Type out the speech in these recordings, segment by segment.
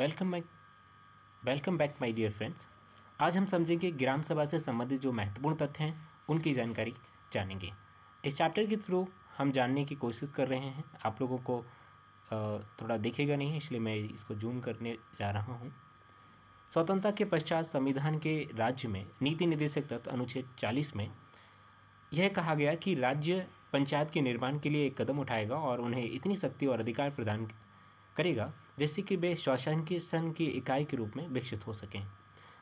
welcome my welcome back my dear friends आज हम समझेंगे ग्राम सभा से संबंधित जो महत्वपूर्ण तथ्य हैं उनकी जानकारी जानेंगे इस चैप्टर के थ्रू हम जानने की कोशिश कर रहे हैं आप लोगों को थोड़ा दिखेगा नहीं इसलिए मैं इसको जूम करने जा रहा हूँ स्वतंत्रता के पश्चात संविधान के राज्य में नीति निदेशक तत्व अनुच्छेद चालीस में यह कहा गया कि राज्य पंचायत के निर्माण के लिए एक कदम उठाएगा और उन्हें इतनी शक्ति और अधिकार प्रदान करेगा जिससे कि वे श्वासन की सन की इकाई के रूप में विकसित हो सकें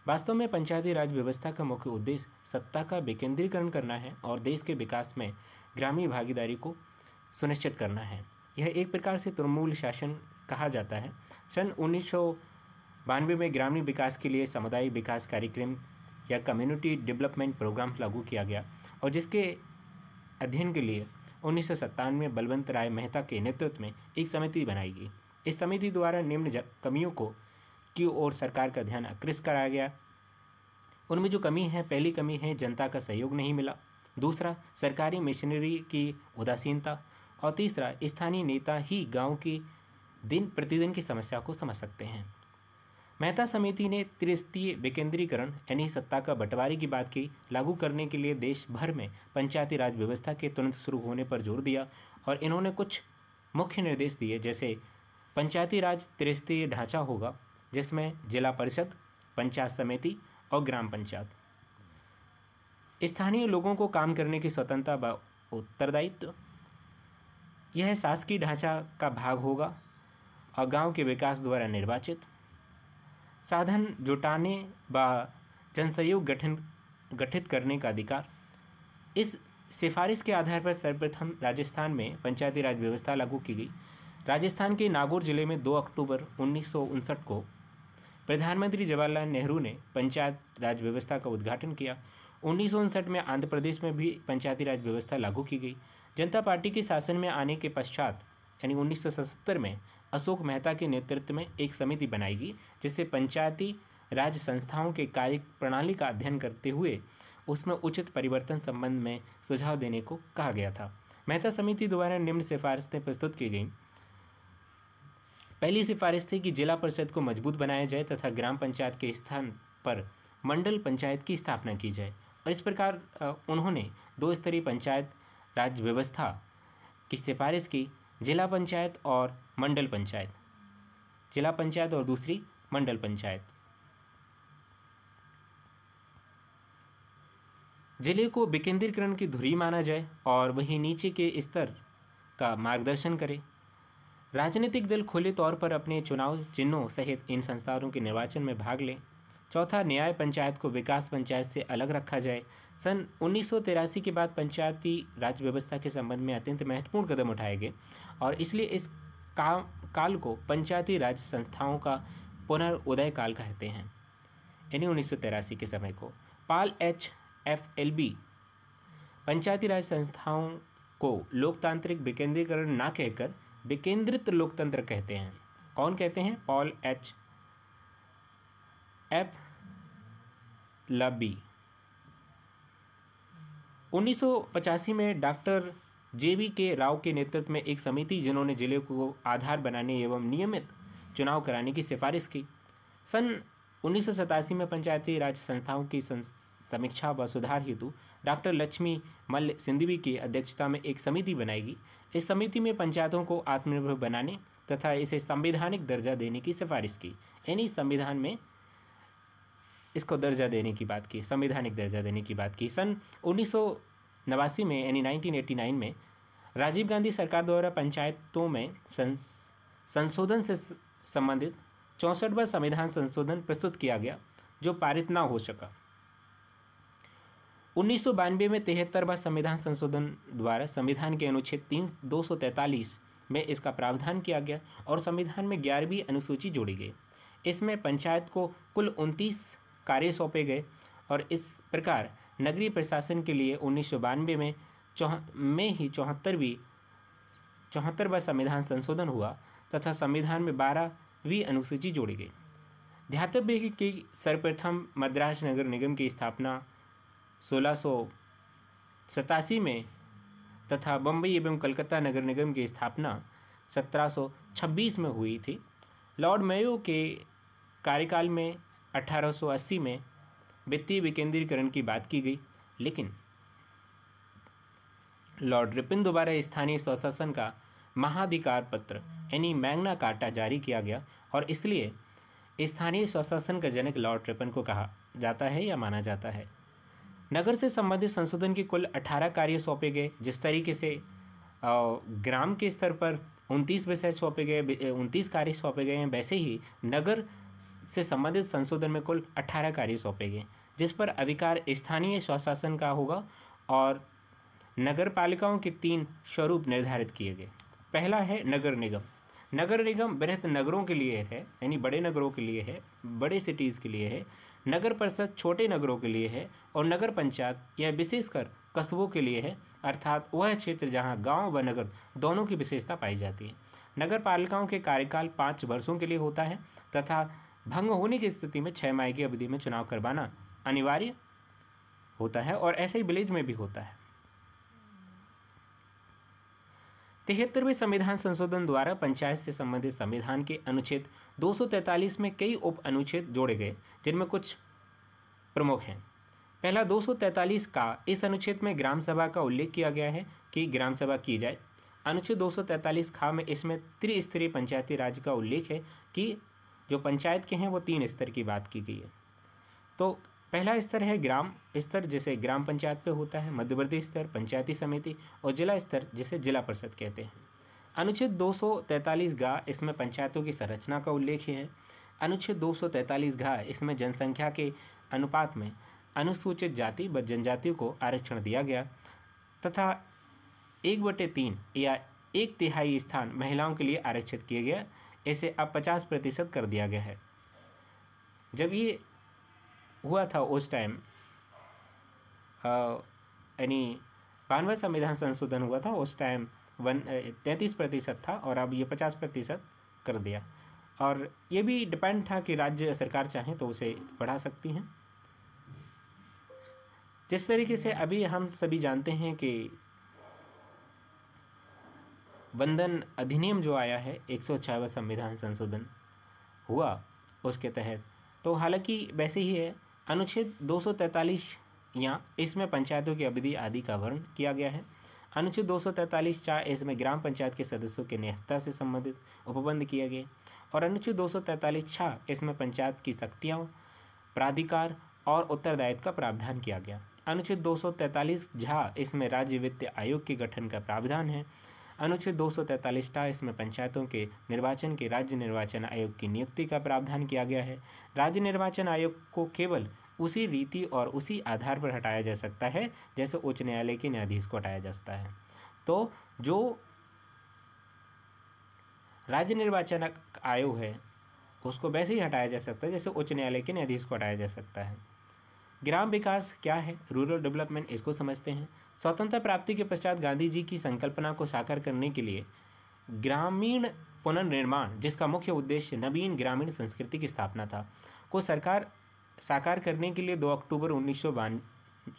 वास्तव में पंचायती राज व्यवस्था का मुख्य उद्देश्य सत्ता का विकेंद्रीकरण करना है और देश के विकास में ग्रामीण भागीदारी को सुनिश्चित करना है यह एक प्रकार से तृणमूल शासन कहा जाता है सन उन्नीस बानवे में ग्रामीण विकास के लिए सामुदायिक विकास कार्यक्रम या कम्युनिटी डेवलपमेंट प्रोग्राम लागू किया गया और जिसके अध्ययन के लिए उन्नीस सत्तानवे बलवंत राय मेहता के नेतृत्व में एक समिति बनाई गई इस समिति द्वारा निम्न कमियों को की ओर सरकार का ध्यान आकृष्ट कराया गया उनमें जो कमी है पहली कमी है जनता का सहयोग नहीं मिला दूसरा सरकारी मिशनरी की उदासीनता और तीसरा स्थानीय नेता ही गांव की दिन प्रतिदिन की समस्या को समझ सकते हैं मेहता समिति ने त्रिस्तरीय विकेंद्रीकरण यानी सत्ता का बंटवारे की बात की लागू करने के लिए देश भर में पंचायती राज व्यवस्था के तुरंत शुरू होने पर जोर दिया और इन्होंने कुछ मुख्य निर्देश दिए जैसे पंचायती राज त्रिस्तरीय ढांचा होगा जिसमें जिला परिषद पंचायत समिति और ग्राम पंचायत स्थानीय लोगों को काम करने की स्वतंत्रता व उत्तरदायित्व यह शासकीय ढांचा का भाग होगा और गांव के विकास द्वारा निर्वाचित साधन जुटाने व जनसहयोग गठन गठित करने का अधिकार इस सिफारिश के आधार पर सर्वप्रथम राजस्थान में पंचायती राज व्यवस्था लागू की गई राजस्थान के नागौर जिले में 2 अक्टूबर उन्नीस को प्रधानमंत्री जवाहरलाल नेहरू ने पंचायत राज व्यवस्था का उद्घाटन किया उन्नीस में आंध्र प्रदेश में भी पंचायती राज व्यवस्था लागू की गई जनता पार्टी के शासन में आने के पश्चात यानी 1977 में अशोक मेहता के नेतृत्व में एक समिति बनाई गई जिसे पंचायती राज संस्थाओं के कार्य प्रणाली का अध्ययन करते हुए उसमें उचित परिवर्तन संबंध में सुझाव देने को कहा गया था मेहता समिति द्वारा निम्न सिफारिशें प्रस्तुत की गईं पहली सिफारिश थी कि जिला परिषद को मजबूत बनाया जाए तथा ग्राम पंचायत के स्थान पर मंडल पंचायत की स्थापना की जाए और इस प्रकार उन्होंने दो स्तरीय पंचायत राज व्यवस्था की सिफारिश की जिला पंचायत और मंडल पंचायत जिला पंचायत और दूसरी मंडल पंचायत जिले को विकेंद्रीकरण की धुरी माना जाए और वहीं नीचे के स्तर का मार्गदर्शन करें राजनीतिक दल खुले तौर पर अपने चुनाव चिन्हों सहित इन संस्थानों के निर्वाचन में भाग लें चौथा न्याय पंचायत को विकास पंचायत से अलग रखा जाए सन उन्नीस के बाद पंचायती राज व्यवस्था के संबंध में अत्यंत महत्वपूर्ण कदम उठाए गए और इसलिए इस का काल को पंचायती राज संस्थाओं का पुनर्उदय काल कहते हैं यानी उन्नीस के समय को पाल H F L B Panchayati Raj संस्थाओं को लोकतांत्रिक विकेंद्रीकरण ना कहकर विकेंद्रित लोकतंत्र कहते हैं कौन कहते हैं पॉल एच एफ लबी उन्नीस में डॉक्टर जे वी के राव के नेतृत्व में एक समिति जिन्होंने जिले को आधार बनाने एवं नियमित चुनाव कराने की सिफारिश की सन उन्नीस में पंचायती राज संस्थाओं की समीक्षा व सुधार हेतु डॉक्टर लक्ष्मी मल्ल सिंधवी की अध्यक्षता में एक समिति बनाएगी इस समिति में पंचायतों को आत्मनिर्भर बनाने तथा इसे संवैधानिक दर्जा देने की सिफारिश की यानी संविधान में इसको दर्जा देने की बात की संवैधानिक दर्जा देने की बात की सन उन्नीस नवासी में यानी 1989 में राजीव गांधी सरकार द्वारा पंचायतों में संशोधन से संबंधित चौंसठवा संविधान संशोधन प्रस्तुत किया गया जो पारित ना हो सका उन्नीस में तिहत्तरवा संविधान संशोधन द्वारा संविधान के अनुच्छेद तीन दो में इसका प्रावधान किया गया और संविधान में ग्यारहवीं अनुसूची जोड़ी गई इसमें पंचायत को कुल उनतीस कार्य सौंपे गए और इस प्रकार नगरीय प्रशासन के लिए उन्नीस में चौह में ही चौहत्तरवीं चौहत्तरवा संविधान संशोधन हुआ तथा संविधान में बारहवीं अनुसूची जोड़ी गई ध्यातव्य की कि सर्वप्रथम मद्रास नगर निगम की स्थापना सोलह में तथा बम्बई एवं कलकत्ता नगर निगम की स्थापना 1726 में हुई थी लॉर्ड मेयो के कार्यकाल में 1880 में वित्तीय विकेंद्रीकरण की बात की गई लेकिन लॉर्ड रिपिन द्वारा स्थानीय स्वशासन का महाधिकार पत्र यानी मैग्ना कार्टा जारी किया गया और इसलिए स्थानीय स्वशासन का जनक लॉर्ड रिपन को कहा जाता है या माना जाता है नगर से संबंधित संशोधन के कुल 18 कार्य सौंपे गए जिस तरीके से ग्राम के स्तर पर उनतीस विषय सौंपे गए उनतीस कार्य सौंपे गए हैं वैसे ही नगर से संबंधित संशोधन में कुल 18 कार्य सौंपे गए जिस पर अधिकार स्थानीय स्वशासन का होगा और नगर पालिकाओं के तीन स्वरूप निर्धारित किए गए पहला है नगर निगम नगर निगम बृहत नगरों के लिए है यानी बड़े नगरों के लिए है बड़े सिटीज़ के लिए है नगर परिषद छोटे नगरों के लिए है और नगर पंचायत यह विशेषकर कस्बों के लिए है अर्थात वह क्षेत्र जहाँ गांव व नगर दोनों की विशेषता पाई जाती है नगर पालिकाओं के कार्यकाल पाँच वर्षों के लिए होता है तथा भंग होने की स्थिति में छः माह की अवधि में चुनाव करवाना अनिवार्य होता है और ऐसे ही विलेज में भी होता है तिहत्तरवें संविधान संशोधन द्वारा पंचायत से संबंधित संविधान के अनुच्छेद 243 में कई उप अनुच्छेद जोड़े गए जिनमें कुछ प्रमुख हैं पहला 243 का इस अनुच्छेद में ग्राम सभा का उल्लेख किया गया है कि ग्राम सभा की जाए अनुच्छेद 243 खा में इसमें त्रिस्तरीय पंचायती राज का उल्लेख है कि जो पंचायत के हैं वो तीन स्तर की बात की गई है तो पहला स्तर है ग्राम स्तर जिसे ग्राम पंचायत पे होता है मध्यवर्ती स्तर पंचायती समिति और जिला स्तर जिसे जिला परिषद कहते हैं अनुच्छेद 243 घा इसमें पंचायतों की संरचना का उल्लेख है अनुच्छेद 243 घा इसमें जनसंख्या के अनुपात में अनुसूचित जाति व जनजातियों को आरक्षण दिया गया तथा एक बटे तीन या एक तिहाई स्थान महिलाओं के लिए आरक्षित किया गया इसे अब पचास प्रतिशत कर दिया गया है जब ये हुआ था उस टाइम यानी बानवा संविधान संशोधन हुआ था उस टाइम वन तैंतीस प्रतिशत था और अब ये पचास प्रतिशत कर दिया और ये भी डिपेंड था कि राज्य सरकार चाहे तो उसे बढ़ा सकती हैं जिस तरीके से अभी हम सभी जानते हैं कि बंधन अधिनियम जो आया है एक सौ संविधान संशोधन हुआ उसके तहत तो हालांकि वैसे ही है अनुच्छेद 243 या इसमें पंचायतों की अवधि आदि का वर्णन किया गया है अनुच्छेद 243 चार इसमें ग्राम पंचायत के सदस्यों के निहत्ता से संबंधित उपबंध किए गए और अनुच्छेद 243 छः इसमें पंचायत की शक्तियाँ प्राधिकार और उत्तरदायित्व का प्रावधान किया गया अनुच्छेद 243 झा इसमें राज्य वित्त आयोग के गठन का प्रावधान है अनुच्छेद दो टा इसमें पंचायतों के निर्वाचन के राज्य निर्वाचन आयोग की नियुक्ति का प्रावधान किया गया है राज्य निर्वाचन आयोग को केवल उसी रीति और उसी आधार पर हटाया जा सकता है जैसे उच्च न्यायालय के न्यायाधीश को हटाया जा सकता है तो जो राज्य निर्वाचन आयोग है उसको वैसे ही हटाया जा सकता है जैसे उच्च न्यायालय के न्यायाधीश को हटाया जा सकता है ग्राम विकास क्या है रूरल डेवलपमेंट इसको समझते हैं स्वतंत्रता प्राप्ति के पश्चात गांधी जी की संकल्पना को साकार करने के लिए ग्रामीण पुनर्निर्माण जिसका मुख्य उद्देश्य नवीन ग्रामीण संस्कृति की स्थापना था को सरकार साकार करने के लिए 2 अक्टूबर उन्नीस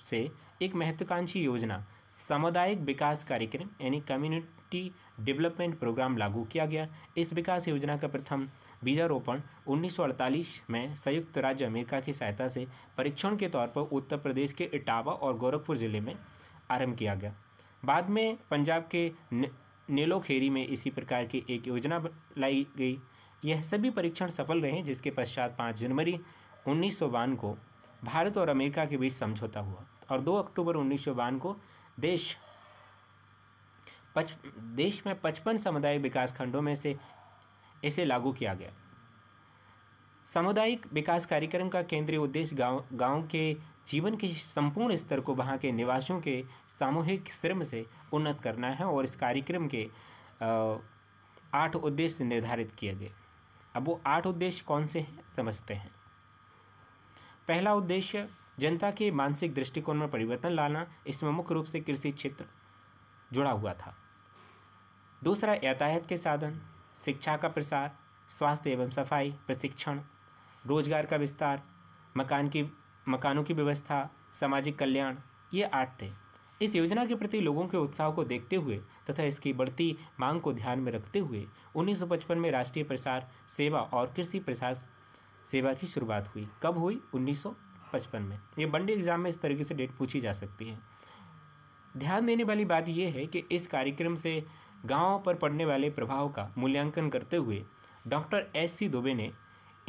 से एक महत्वाकांक्षी योजना सामुदायिक विकास कार्यक्रम यानी कम्युनिटी डेवलपमेंट प्रोग्राम लागू किया गया इस विकास योजना का प्रथम बीजारोपण 1948 में संयुक्त राज्य अमेरिका की सहायता से परीक्षण के तौर पर उत्तर प्रदेश के इटावा और गोरखपुर जिले में आरंभ किया गया बाद में पंजाब के नेलोखेरी में इसी प्रकार की एक योजना लाई गई यह सभी परीक्षण सफल रहे जिसके पश्चात पाँच जनवरी उन्नीस को भारत और अमेरिका के बीच समझौता हुआ और दो अक्टूबर उन्नीस को देश पच देश में पचपन सामुदायिक विकास खंडों में से इसे लागू किया गया सामुदायिक विकास कार्यक्रम का केंद्रीय उद्देश्य गांव गांव के जीवन के संपूर्ण स्तर को वहाँ के निवासियों के सामूहिक श्रम से उन्नत करना है और इस कार्यक्रम के आठ उद्देश्य निर्धारित किए गए अब वो आठ उद्देश्य कौन से हैं समझते हैं पहला उद्देश्य जनता के मानसिक दृष्टिकोण में परिवर्तन लाना इसमें मुख्य रूप से कृषि क्षेत्र जुड़ा हुआ था दूसरा यातायात के साधन शिक्षा का प्रसार स्वास्थ्य एवं सफाई प्रशिक्षण रोजगार का विस्तार मकान की मकानों की व्यवस्था सामाजिक कल्याण ये आठ थे इस योजना के प्रति लोगों के उत्साह को देखते हुए तथा इसकी बढ़ती मांग को ध्यान में रखते हुए 1955 में राष्ट्रीय प्रसार सेवा और कृषि प्रसार सेवा की शुरुआत हुई कब हुई 1955 में ये बंडी एग्जाम में इस तरीके से डेट पूछी जा सकती है ध्यान देने वाली बात यह है कि इस कार्यक्रम से गाँव पर पड़ने वाले प्रभाव का मूल्यांकन करते हुए डॉक्टर एस सी दुबे ने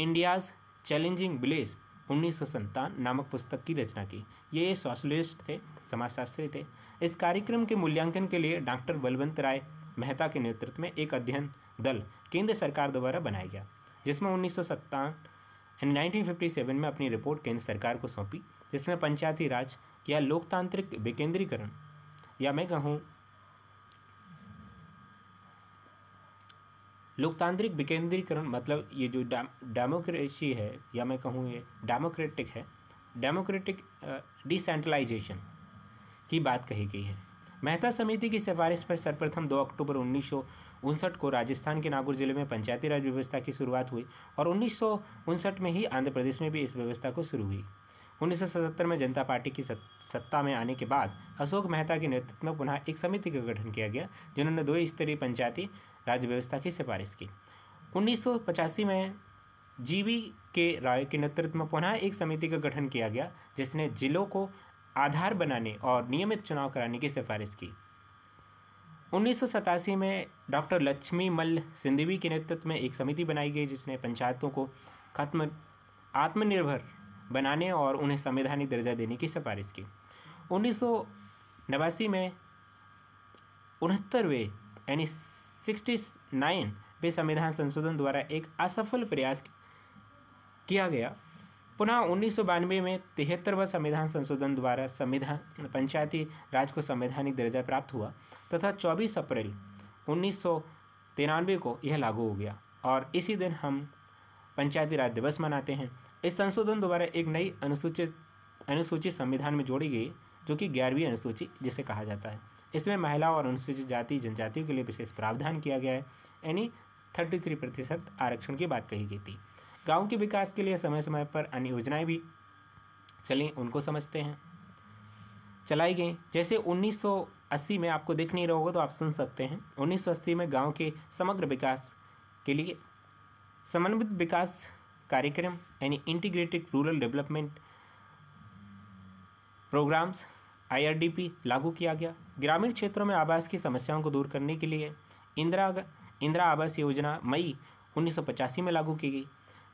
इंडियाज़ चैलेंजिंग विलेज उन्नीस नामक पुस्तक की रचना की ये सोशलिस्ट थे समाजशास्त्री थे इस कार्यक्रम के मूल्यांकन के लिए डॉक्टर बलवंत राय मेहता के नेतृत्व में एक अध्ययन दल केंद्र सरकार द्वारा बनाया गया जिसमें उन्नीस सौ नाइनटीन में अपनी रिपोर्ट केंद्र सरकार को सौंपी जिसमें पंचायती राज या लोकतांत्रिक विकेंद्रीकरण या मैं कहूँ लोकतांत्रिक विकेंद्रीकरण मतलब ये जो डेमोक्रेसी है या मैं कहूँ ये डेमोक्रेटिक है डेमोक्रेटिक डिसेंट्रलाइजेशन की बात कही गई है मेहता समिति की सिफारिश पर सर्वप्रथम 2 अक्टूबर उन्नीस को राजस्थान के नागौर जिले में पंचायती राज व्यवस्था की शुरुआत हुई और उन्नीस में ही आंध्र प्रदेश में भी इस व्यवस्था को शुरू हुई 1977 में जनता पार्टी की सत्ता में आने के बाद अशोक मेहता के नेतृत्व में पुनः एक समिति का गठन किया गया जिन्होंने दो स्तरीय पंचायती राज्य व्यवस्था की सिफारिश की उन्नीस में जीवी के राय के नेतृत्व में पुनः एक समिति का गठन किया गया जिसने जिलों को आधार बनाने और नियमित चुनाव कराने की सिफारिश की उन्नीस में डॉक्टर लक्ष्मी मल्ल सिंधवी के नेतृत्व में एक समिति बनाई गई जिसने पंचायतों को खत्म आत्मनिर्भर बनाने और उन्हें संवैधानिक दर्जा देने की सिफारिश की उन्नीस में उनहत्तरवें यानी सिक्सटी नाइन में संविधान संशोधन द्वारा एक असफल प्रयास किया गया पुनः उन्नीस में तिहत्तरवा संविधान संशोधन द्वारा संविधान पंचायती राज को संवैधानिक दर्जा प्राप्त हुआ तथा 24 अप्रैल उन्नीस को यह लागू हो गया और इसी दिन हम पंचायती राज दिवस मनाते हैं इस संशोधन द्वारा एक नई अनुसूचित अनुसूचित संविधान में जोड़ी गई जो कि ग्यारहवीं अनुसूची जिसे कहा जाता है इसमें महिला और अनुसूचित जाति जनजातियों के लिए विशेष प्रावधान किया गया है यानी थर्टी थ्री प्रतिशत आरक्षण की बात कही गई थी गाँव के विकास के लिए समय समय पर अन्य योजनाएँ भी चलें उनको समझते हैं चलाई गई जैसे 1980 में आपको देख नहीं रहोगे तो आप सुन सकते हैं 1980 में गांव के समग्र विकास के लिए समन्वित विकास कार्यक्रम यानी integrated rural development programmes IRDP लागू किया गया ग्रामीण क्षेत्रों में आवास की समस्याओं को दूर करने के लिए इंदिरा इंदिरा आवास योजना मई उन्नीस में लागू की गई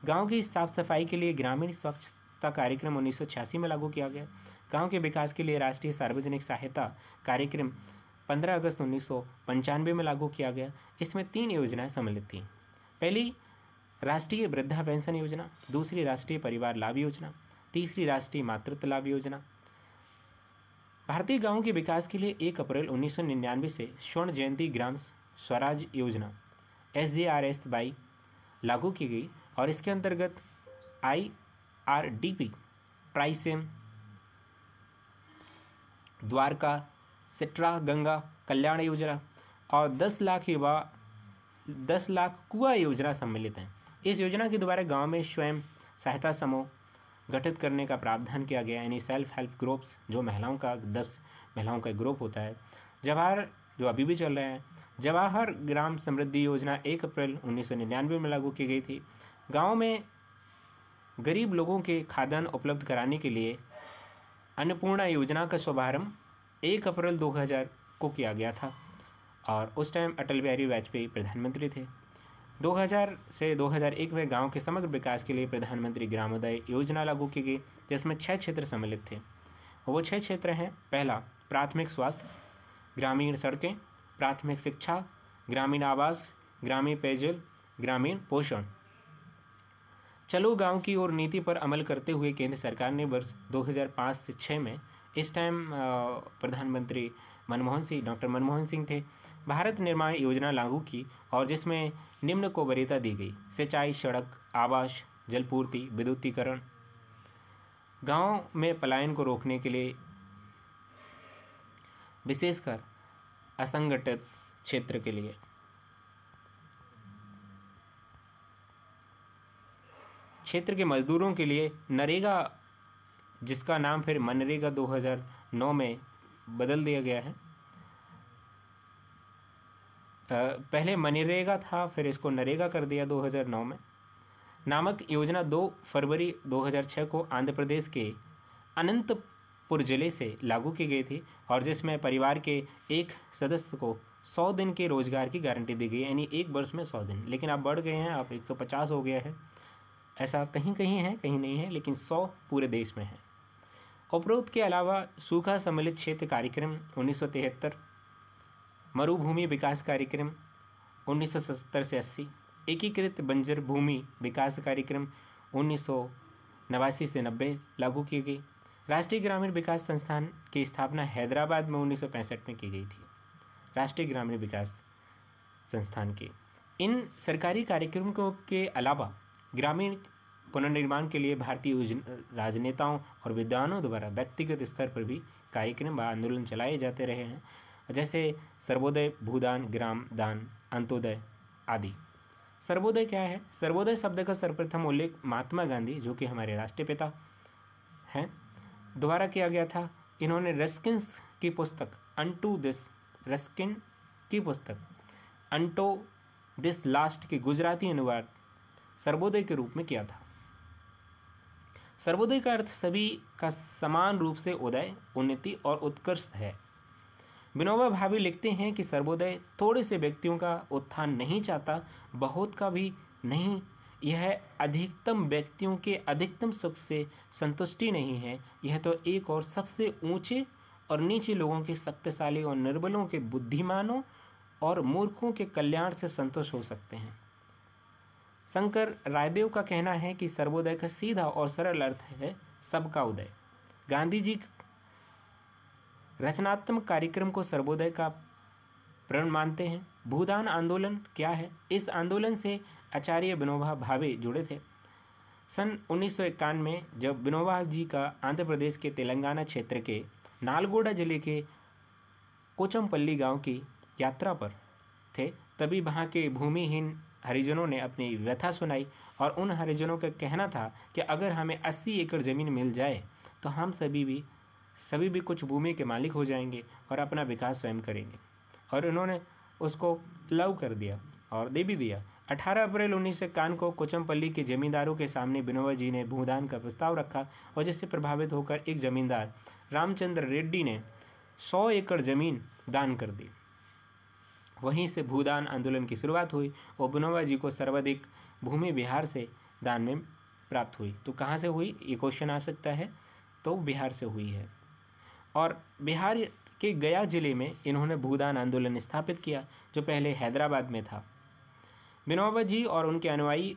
गाँव की साफ सफाई के लिए ग्रामीण स्वच्छता कार्यक्रम उन्नीस में लागू किया गया गाँव के विकास के लिए राष्ट्रीय सार्वजनिक सहायता कार्यक्रम 15 अगस्त उन्नीस में लागू किया गया इसमें तीन योजनाएं सम्मिलित थीं पहली राष्ट्रीय वृद्धा पेंशन योजना दूसरी राष्ट्रीय परिवार लाभ योजना तीसरी राष्ट्रीय मातृत्व लाभ योजना भारतीय गांवों के विकास के लिए एक अप्रैल उन्नीस से स्वर्ण जयंती Gram Swaraj Yojana S J R S Y लागू की गई और इसके अंतर्गत I R D P TRYSEM द्वारका सिट्रा गंगा कल्याण योजना और 10 लाख युवा दस लाख कुआ योजना सम्मिलित हैं इस योजना के द्वारा गांव में स्वयं सहायता समूह गठित करने का प्रावधान किया गया यानी सेल्फ हेल्प ग्रुप्स जो महिलाओं का दस महिलाओं का ग्रुप होता है जवाहर जो अभी भी चल रहे हैं जवाहर ग्राम समृद्धि योजना एक अप्रैल उन्नीस में लागू की गई थी गाँव में गरीब लोगों के खाद्यान्न उपलब्ध कराने के लिए अन्नपूर्णा योजना का शुभारंभ एक अप्रैल 2000 को किया गया था और उस टाइम अटल बिहारी वाजपेयी प्रधानमंत्री थे 2000 से 2001 में गांव के समग्र विकास के लिए प्रधानमंत्री ग्रामोदय योजना लागू की गई जिसमें छः क्षेत्र सम्मिलित थे वो छः क्षेत्र हैं पहला प्राथमिक स्वास्थ्य ग्रामीण सड़कें प्राथमिक शिक्षा ग्रामीण आवास ग्रामीण पेयजल ग्रामीण पोषण चलो गांव की ओर नीति पर अमल करते हुए केंद्र सरकार ने वर्ष 2005 से 6 में इस टाइम प्रधानमंत्री मनमोहन सिंह डॉक्टर मनमोहन सिंह थे भारत निर्माण योजना लागू की और जिसमें निम्न को वरीयता दी गई सिंचाई सड़क आवास जलपूर्ति विद्युतीकरण गाँव में पलायन को रोकने के लिए विशेषकर असंगठित क्षेत्र के लिए क्षेत्र के मजदूरों के लिए नरेगा जिसका नाम फिर मनरेगा 2009 में बदल दिया गया है पहले मनरेगा था फिर इसको नरेगा कर दिया 2009 में नामक योजना 2 फरवरी 2006 को आंध्र प्रदेश के अनंतपुर जिले से लागू की गई थी और जिसमें परिवार के एक सदस्य को 100 दिन के रोज़गार की गारंटी दी गई यानी एक वर्ष में 100 दिन लेकिन आप बढ़ गए हैं आप 150 हो गया है ऐसा कहीं कहीं है कहीं नहीं है लेकिन सौ पूरे देश में है उपरोक्त के अलावा सूखा सम्मिलित क्षेत्र कार्यक्रम उन्नीस मरुभूमि विकास कार्यक्रम 1970 से 80 एकीकृत बंजर भूमि विकास कार्यक्रम उन्नीस से 90 लागू किए गए राष्ट्रीय ग्रामीण विकास संस्थान की स्थापना हैदराबाद में उन्नीस में की गई थी राष्ट्रीय ग्रामीण विकास संस्थान के इन सरकारी कार्यक्रमों के अलावा ग्रामीण पुनर्निर्माण के लिए भारतीय राजनेताओं और विद्वानों द्वारा व्यक्तिगत स्तर पर भी कार्यक्रम व आंदोलन चलाए जाते रहे हैं जैसे सर्वोदय भूदान ग्राम दान अंत्योदय आदि सर्वोदय क्या है सर्वोदय शब्द का सर्वप्रथम उल्लेख महात्मा गांधी जो कि हमारे राष्ट्रपिता हैं द्वारा किया गया था इन्होंने रस्किन की पुस्तक अंटू दिस रस्किन की पुस्तक अंटो दिस लास्ट के गुजराती अनुवाद सर्वोदय के रूप में किया था सर्वोदय का अर्थ सभी का समान रूप से उदय उन्नति और उत्कर्ष है विनोबा भावी लिखते हैं कि सर्वोदय थोड़े से व्यक्तियों का उत्थान नहीं चाहता बहुत का भी नहीं यह अधिकतम व्यक्तियों के अधिकतम सुख से संतुष्टि नहीं है यह तो एक और सबसे ऊंचे और नीचे लोगों के शक्तिशाली और निर्बलों के बुद्धिमानों और मूर्खों के कल्याण से संतुष्ट हो सकते हैं शंकर रायदेव का कहना है कि सर्वोदय का सीधा और सरल अर्थ है सबका उदय गांधी जी रचनात्मक कार्यक्रम को सर्वोदय का प्रण मानते हैं भूदान आंदोलन क्या है इस आंदोलन से आचार्य विनोबा भावे जुड़े थे सन उन्नीस में जब विनोबा जी का आंध्र प्रदेश के तेलंगाना क्षेत्र के नालगोडा जिले के कोचमपल्ली गांव की यात्रा पर थे तभी वहाँ के भूमिहीन हरिजनों ने अपनी व्यथा सुनाई और उन हरिजनों का कहना था कि अगर हमें अस्सी एकड़ ज़मीन मिल जाए तो हम सभी भी सभी भी कुछ भूमि के मालिक हो जाएंगे और अपना विकास स्वयं करेंगे और उन्होंने उसको लव कर दिया और दे भी दिया 18 अप्रैल उन्नीस कान को कोचमपल्ली के जमींदारों के सामने बिनोवा जी ने भूदान का प्रस्ताव रखा और जिससे प्रभावित होकर एक जमींदार रामचंद्र रेड्डी ने सौ एकड़ जमीन दान कर दी वहीं से भूदान आंदोलन की शुरुआत हुई और बनोवा जी को सर्वाधिक भूमि बिहार से दान में प्राप्त हुई तो कहाँ से हुई ये क्वेश्चन आ सकता है तो बिहार से हुई है और बिहार के गया जिले में इन्होंने भूदान आंदोलन स्थापित किया जो पहले हैदराबाद में था बिनोबा जी और उनके अनुयायी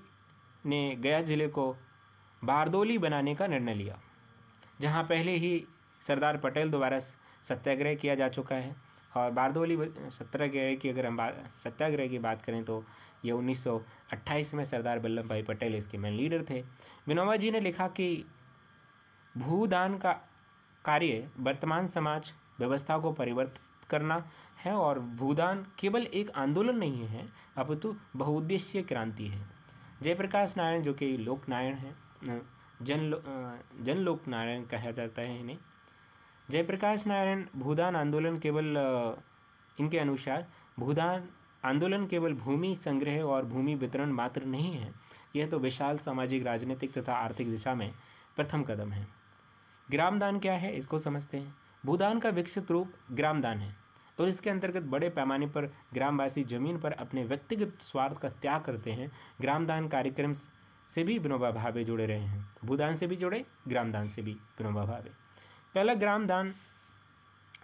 ने गया जिले को बारदोली बनाने का निर्णय लिया जहाँ पहले ही सरदार पटेल द्वारा सत्याग्रह किया जा चुका है और बारदोली सत्याग्रह की अगर हम बात सत्याग्रह की बात करें तो ये 1928 में सरदार वल्लभ भाई पटेल इसके मेन लीडर थे विनोबा जी ने लिखा कि भूदान का कार्य वर्तमान समाज व्यवस्था को परिवर्तित करना है और भूदान केवल एक आंदोलन नहीं है अपितु बहुउद्देशीय क्रांति है जयप्रकाश नारायण जो कि लोक नारायण है जन लो, जन लोक नारायण कहा जाता है इन्हें जयप्रकाश नारायण भूदान आंदोलन केवल इनके अनुसार भूदान आंदोलन केवल भूमि संग्रह और भूमि वितरण मात्र नहीं है यह तो विशाल सामाजिक राजनीतिक तथा आर्थिक दिशा में प्रथम कदम है ग्रामदान क्या है इसको समझते हैं भूदान का विकसित रूप ग्रामदान है और इसके अंतर्गत बड़े पैमाने पर ग्रामवासी जमीन पर अपने व्यक्तिगत स्वार्थ का त्याग करते हैं ग्रामदान कार्यक्रम से भी विनोबा भावे जुड़े रहे हैं भूदान से भी जुड़े ग्रामदान से भी विनोबा भावे पहला ग्राम दान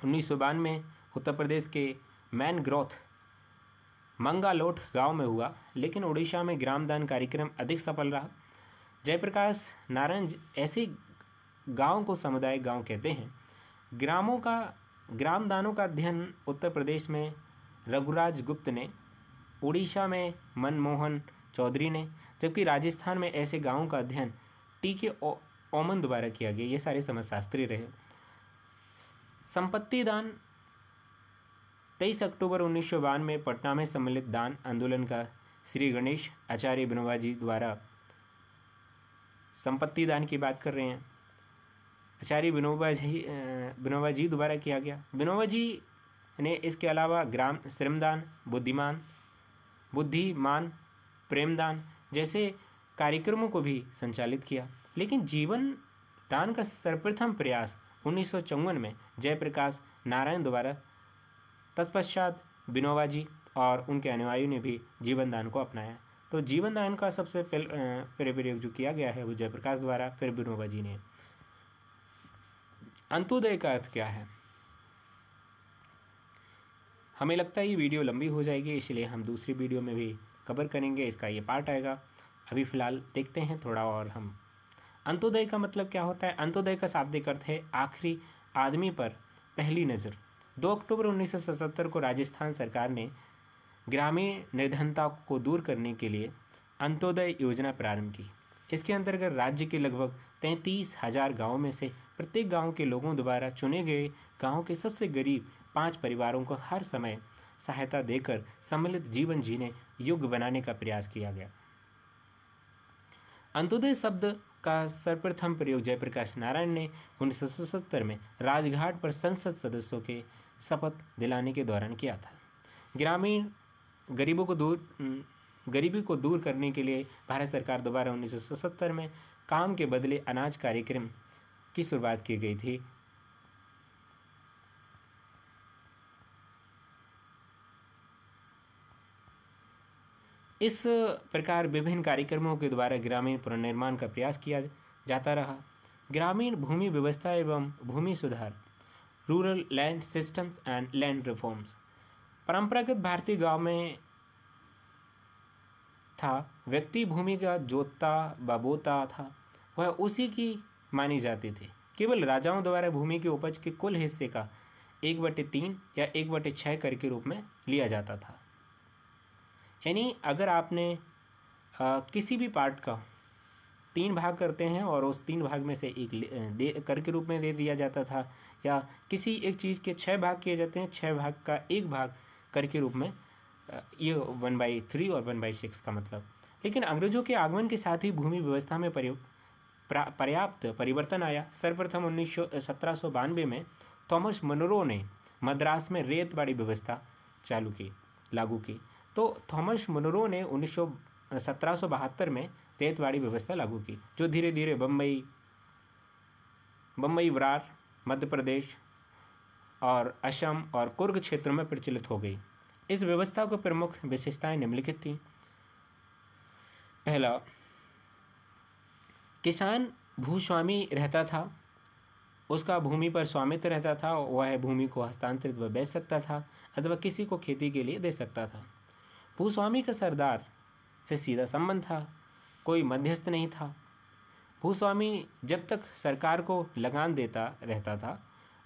उन्नीस सौ बानवे उत्तर प्रदेश के मैन ग्रोथ मंगालोट गांव में हुआ लेकिन उड़ीसा में ग्रामदान कार्यक्रम अधिक सफल रहा जयप्रकाश नारायण ऐसे गांव को समुदाय गांव कहते हैं ग्रामों का ग्रामदानों का अध्ययन उत्तर प्रदेश में रघुराज गुप्त ने उड़ीसा में मनमोहन चौधरी ने जबकि राजस्थान में ऐसे गांवों का अध्ययन टी के ओमन द्वारा किया गया ये सारे समाजशास्त्री रहे संपत्ति दान तेईस अक्टूबर उन्नीस में पटना में सम्मिलित दान आंदोलन का श्री गणेश आचार्य बिनोवा जी द्वारा संपत्ति दान की बात कर रहे हैं आचार्य विनोबा जी विनोबा जी द्वारा किया गया विनोबा जी ने इसके अलावा ग्राम श्रमदान बुद्धिमान बुद्धिमान प्रेमदान जैसे कार्यक्रमों को भी संचालित किया लेकिन जीवन दान का सर्वप्रथम प्रयास उन्नीस में जयप्रकाश नारायण द्वारा तत्पश्चात बिनोबा जी और उनके अनुयायियों ने भी जीवन दान को अपनाया तो जीवन दान का सबसे पहले प्रयोग जो किया गया है वो जयप्रकाश द्वारा फिर बिनोबा जी ने अंत्योदय का अर्थ क्या है हमें लगता है ये वीडियो लंबी हो जाएगी इसलिए हम दूसरी वीडियो में भी कवर करेंगे इसका ये पार्ट आएगा अभी फ़िलहाल देखते हैं थोड़ा और हम अंतोदय का मतलब क्या होता है अंतोदय का शाब्दिक अर्थ है आखिरी आदमी पर पहली नज़र दो अक्टूबर 1977 को राजस्थान सरकार ने ग्रामीण निर्धनता को दूर करने के लिए अंतोदय योजना प्रारंभ की इसके अंतर्गत राज्य के लगभग तैंतीस हजार गाँव में से प्रत्येक गांव के लोगों द्वारा चुने गए गांव के सबसे गरीब पांच परिवारों को हर समय सहायता देकर सम्मिलित जीवन जीने योग्य बनाने का प्रयास किया गया अंत्योदय शब्द का सर्वप्रथम प्रयोग जयप्रकाश नारायण ने उन्नीस में राजघाट पर संसद सदस्यों के शपथ दिलाने के दौरान किया था ग्रामीण गरीबों को दूर गरीबी को दूर करने के लिए भारत सरकार द्वारा उन्नीस में काम के बदले अनाज कार्यक्रम की शुरुआत की गई थी इस प्रकार विभिन्न कार्यक्रमों के द्वारा ग्रामीण पुनर्निर्माण का प्रयास किया जाता रहा ग्रामीण भूमि व्यवस्था एवं भूमि सुधार rural land systems and land reforms परंपरागत भारतीय गांव में था व्यक्ति भूमि का जोतता बबोता था वह उसी की मानी जाती थी केवल राजाओं द्वारा भूमि के उपज के कुल हिस्से का एक बटे तीन या एक बटे छः कर के रूप में लिया जाता था यानी अगर आपने आ, किसी भी पार्ट का तीन भाग करते हैं और उस तीन भाग में से एक दे कर के रूप में दे दिया जाता था या किसी एक चीज़ के छः भाग किए जाते हैं छः भाग का एक भाग कर के रूप में ये वन बाई थ्री और वन बाई सिक्स का मतलब लेकिन अंग्रेजों के आगमन के साथ ही भूमि व्यवस्था में परि पर्याप्त परिवर्तन आया सर्वप्रथम उन्नीस सौ में थॉमस मनरो ने मद्रास में रेत बाड़ी व्यवस्था चालू की लागू की तो थॉमस मुनरो ने उन्नीस सत्रह में रेतवाड़ी व्यवस्था लागू की जो धीरे धीरे बम्बई बम्बई वरार मध्य प्रदेश और असम और कुर्ग क्षेत्रों में प्रचलित हो गई इस व्यवस्था को प्रमुख विशेषताएं निम्नलिखित थीं पहला किसान भूस्वामी रहता था उसका भूमि पर स्वामित्व रहता था वह भूमि को हस्तांतरित व बेच सकता था अथवा किसी को खेती के लिए दे सकता था भूस्वामी का सरदार से सीधा संबंध था कोई मध्यस्थ नहीं था भूस्वामी जब तक सरकार को लगान देता रहता था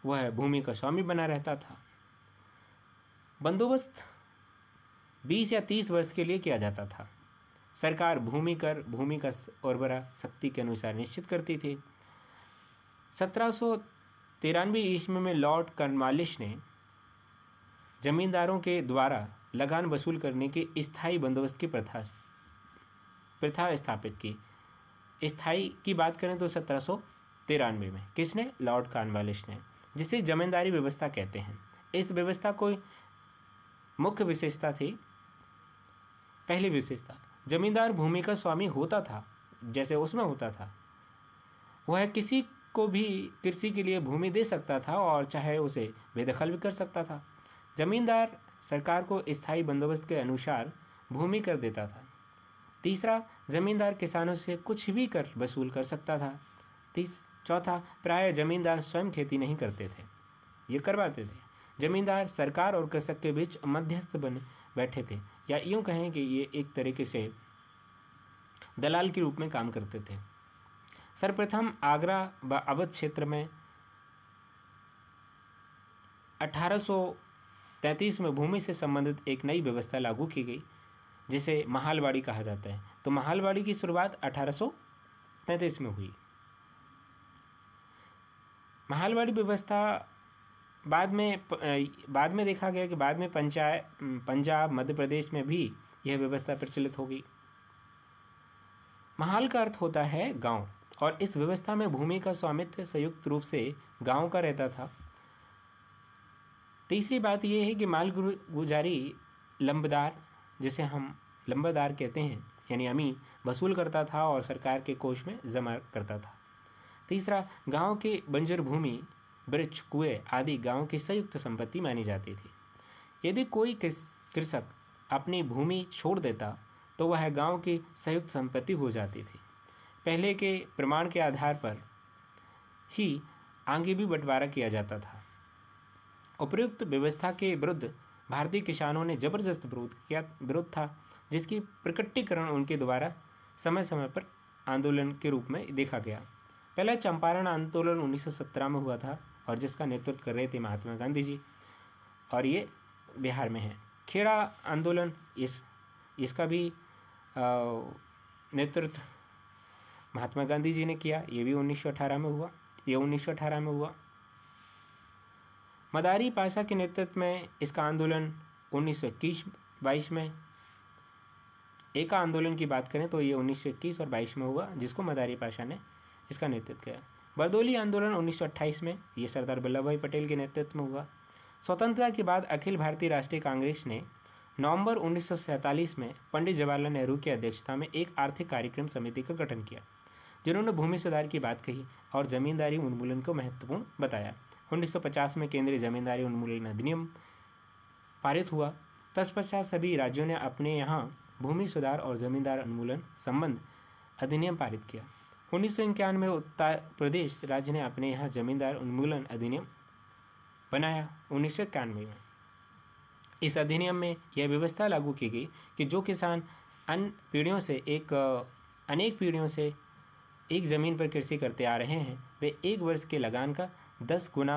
वह भूमि का स्वामी बना रहता था बंदोबस्त बीस या तीस वर्ष के लिए किया जाता था सरकार भूमि कर भूमि का उर्वरा शक्ति के अनुसार निश्चित करती थी सत्रह सौ तिरानवे ईस्वी में लॉर्ड कर्नवालिश ने जमींदारों के द्वारा लगान वसूल करने के स्थायी बंदोबस्त की प्रथा प्रथा स्थापित की स्थाई की बात करें तो सत्रह सौ तिरानवे में किसने लॉर्ड कार्नवालिस ने जिसे जमींदारी व्यवस्था कहते हैं इस व्यवस्था को मुख्य विशेषता थी पहली विशेषता जमींदार भूमि का स्वामी होता था जैसे उसमें होता था वह किसी को भी कृषि के लिए भूमि दे सकता था और चाहे उसे बेदखल भी कर सकता था जमींदार सरकार को स्थायी बंदोबस्त के अनुसार भूमि कर देता था तीसरा जमींदार किसानों से कुछ भी कर वसूल कर सकता था तीस चौथा प्राय जमींदार स्वयं खेती नहीं करते थे ये करवाते थे जमींदार सरकार और कृषक के बीच मध्यस्थ बने बैठे थे या यूं कहें कि ये एक तरीके से दलाल के रूप में काम करते थे सर्वप्रथम आगरा व अवध क्षेत्र में अठारह तैंतीस में भूमि से संबंधित एक नई व्यवस्था लागू की गई जिसे महालवाड़ी कहा जाता है तो महालवाड़ी की शुरुआत अठारह में हुई महालवाड़ी व्यवस्था बाद में बाद में देखा गया कि बाद में पंचायत पंजाब मध्य प्रदेश में भी यह व्यवस्था प्रचलित होगी महाल का अर्थ होता है गांव और इस व्यवस्था में भूमि का स्वामित्व संयुक्त रूप से गांव का रहता था तीसरी बात यह है कि माल गुजारी लंबदार जिसे हम लंबदार कहते हैं यानी अमी वसूल करता था और सरकार के कोष में जमा करता था तीसरा गांव के बंजर भूमि वृक्ष कुएं आदि गांव की संयुक्त संपत्ति मानी जाती थी यदि कोई कृषक अपनी भूमि छोड़ देता तो वह गांव की संयुक्त संपत्ति हो जाती थी पहले के प्रमाण के आधार पर ही आगे भी बंटवारा किया जाता था उपयुक्त व्यवस्था के विरुद्ध भारतीय किसानों ने जबरदस्त विरोध किया विरोध था जिसकी प्रकटीकरण उनके द्वारा समय समय पर आंदोलन के रूप में देखा गया पहला चंपारण आंदोलन 1917 में हुआ था और जिसका नेतृत्व कर रहे थे महात्मा गांधी जी और ये बिहार में है खेड़ा आंदोलन इस इसका भी नेतृत्व महात्मा गांधी जी ने किया ये भी 1918 में हुआ ये 1918 में हुआ मदारी पाशा के नेतृत्व में इसका आंदोलन उन्नीस सौ में एक आंदोलन की बात करें तो ये उन्नीस और बाईस में हुआ जिसको मदारी पाशा ने इसका नेतृत्व किया बरदोली आंदोलन अट्ठाईस में ये सरदार वल्लभ भाई पटेल के नेतृत्व में हुआ स्वतंत्रता के बाद अखिल भारतीय राष्ट्रीय कांग्रेस ने नवंबर सैंतालीस में पंडित जवाहरलाल नेहरू की अध्यक्षता में एक आर्थिक कार्यक्रम समिति का गठन किया जिन्होंने भूमि सुधार की बात कही और जमींदारी उन्मूलन को महत्वपूर्ण बताया 1950 में केंद्रीय जमींदारी उन्मूलन अधिनियम पारित हुआ तत्पश्चात सभी राज्यों ने अपने यहाँ भूमि सुधार और जमींदार उन्मूलन संबंध अधिनियम पारित किया उन्नीस में उत्तर प्रदेश राज्य ने अपने यहाँ जमींदार उन्मूलन अधिनियम बनाया उन्नीस में इस अधिनियम में यह व्यवस्था लागू की गई कि जो किसान अन्य पीढ़ियों से एक अनेक पीढ़ियों से एक ज़मीन पर कृषि करते आ रहे हैं वे एक वर्ष के लगान का दस गुना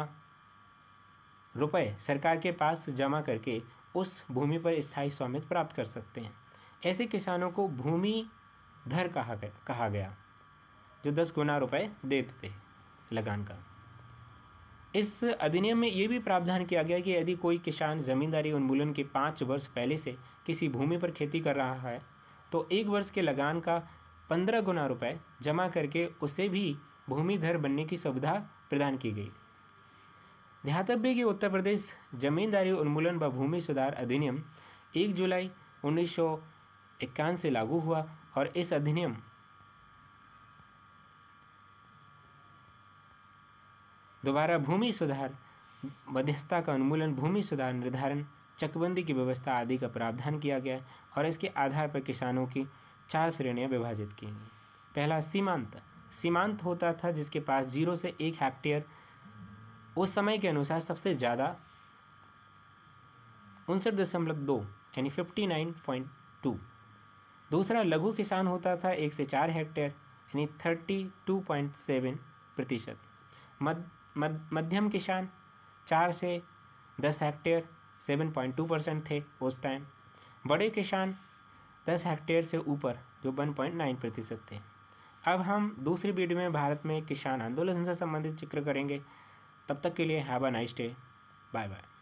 रुपए सरकार के पास जमा करके उस भूमि पर स्थायी स्वामित्व प्राप्त कर सकते हैं ऐसे किसानों को भूमि धर कहा गया कहा गया जो दस गुना रुपए देते थे लगान का इस अधिनियम में ये भी प्रावधान किया गया कि यदि कोई किसान जमींदारी उन्मूलन के पाँच वर्ष पहले से किसी भूमि पर खेती कर रहा है तो एक वर्ष के लगान का पंद्रह गुना रुपए जमा करके उसे भी भूमिधर बनने की सुविधा प्रदान की गई ध्यातव्य कि उत्तर प्रदेश जमींदारी उन्मूलन व भूमि सुधार अधिनियम 1 जुलाई उन्नीस से लागू हुआ और इस अधिनियम दोबारा भूमि सुधार मध्यस्थता का उन्मूलन भूमि सुधार निर्धारण चकबंदी की व्यवस्था आदि का प्रावधान किया गया और इसके आधार पर किसानों की चार श्रेणियां विभाजित की गई पहला सीमांत सीमांत होता था जिसके पास जीरो से एक हेक्टेयर उस समय के अनुसार सबसे ज़्यादा उनसठ दशमलव दो यानी फिफ्टी नाइन पॉइंट टू दूसरा लघु किसान होता था एक से चार हेक्टेयर यानी थर्टी टू पॉइंट सेवन प्रतिशत मध्यम किसान चार से दस hectare seven point two percent थे उस टाइम बड़े किसान दस हेक्टेयर से ऊपर जो वन पॉइंट नाइन प्रतिशत थे अब हम दूसरी वीडियो में भारत में किसान आंदोलन से संबंधित जिक्र करेंगे तब तक के लिए have a nice day bye bye